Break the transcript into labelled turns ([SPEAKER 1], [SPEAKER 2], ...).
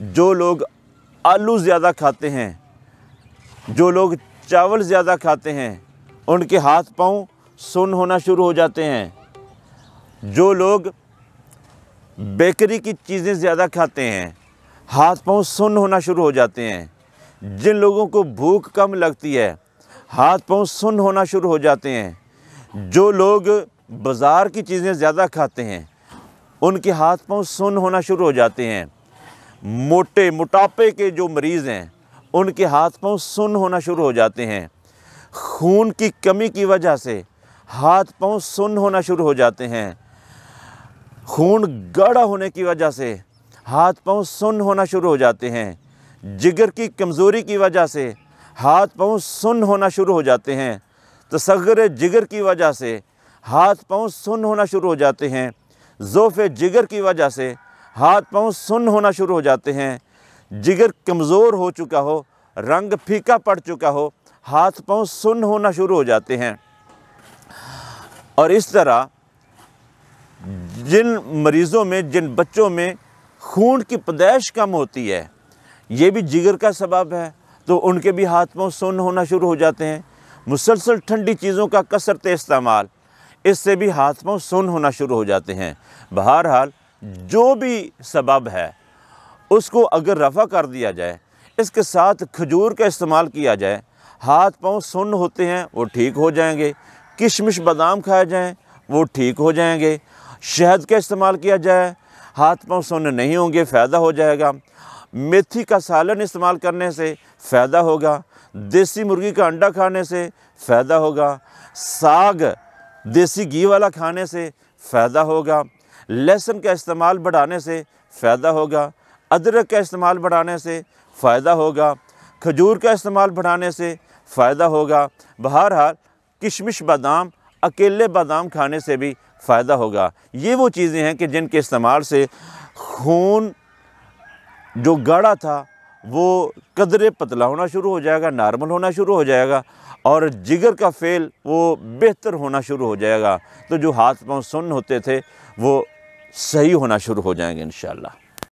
[SPEAKER 1] जो लोग आलू ज़्यादा खाते हैं जो लोग चावल ज़्यादा खाते हैं उनके हाथ पाँव सुन होना शुरू हो जाते हैं जो लोग बेकरी की चीज़ें ज़्यादा खाते हैं हाथ पाँव सुन्न होना शुरू हो जाते हैं जिन लोगों को भूख कम लगती है हाथ पाँव सुन होना शुरू हो जाते हैं जो लोग बाज़ार की चीज़ें ज़्यादा खाते हैं उनके हाथ पाँव सुन होना शुरू हो जाते हैं मोटे मोटापे के जो मरीज़ हैं उनके हाथ पाँव सुन होना शुरू हो जाते हैं खून की कमी की वजह से हाथ पाँव सुन होना शुरू हो जाते हैं खून गाढ़ा होने की वजह से हाथ पाँव सुन होना शुरू हो जाते हैं जिगर की कमज़ोरी की वजह से हाथ पाँव सुन होना शुरू हो जाते हैं तसगर जिगर की वजह से हाथ पाँव सुन होना शुरू हो जाते हैं ज़ोफ़ जिगर की वजह से हाथ पाँव सुन्न होना शुरू हो जाते हैं जिगर कमज़ोर हो चुका हो रंग फीका पड़ चुका हो हाथ पाँव सुन्न होना शुरू हो जाते हैं और इस तरह जिन मरीज़ों में जिन बच्चों में खून की पैदाइश कम होती है ये भी जिगर का सबब है तो उनके भी हाथ पाँव सुन्न होना शुरू हो जाते हैं मुसलसल ठंडी चीज़ों का कसरत इस्तेमाल इससे भी हाथ पाँव सुन्न होना शुरू हो जाते हैं बहरहाल जो भी सबब है उसको अगर रफ़ा कर दिया जाए इसके साथ खजूर का इस्तेमाल किया जाए हाथ पाँव सुन्न होते हैं वो ठीक हो जाएंगे किशमिश बादाम खाए जाएँ वो ठीक हो जाएंगे शहद का इस्तेमाल किया जाए हाथ पाँव सुन्न नहीं होंगे फ़ायदा हो जाएगा मेथी का सालन इस्तेमाल करने से फ़ायदा होगा देसी मुर्गी का अंडा खाने से फ़ायदा होगा साग देसी घी वाला खाने से फ़ायदा होगा लहसुन का इस्तेमाल बढ़ाने से फ़ायदा होगा अदरक का इस्तेमाल बढ़ाने से फ़ायदा होगा खजूर का इस्तेमाल बढ़ाने से फ़ायदा होगा बहरहाल किशमिश बादाम अकेले बादाम खाने से भी फ़ायदा होगा ये वो चीज़ें हैं कि जिनके इस्तेमाल से खून जो गाढ़ा था वो कदरे पतला होना शुरू हो जाएगा नॉर्मल होना शुरू हो जाएगा और जिगर का फेल वो बेहतर होना शुरू हो जाएगा तो जो हाथ पांव सुन्न होते थे वो सही होना शुरू हो जाएंगे इन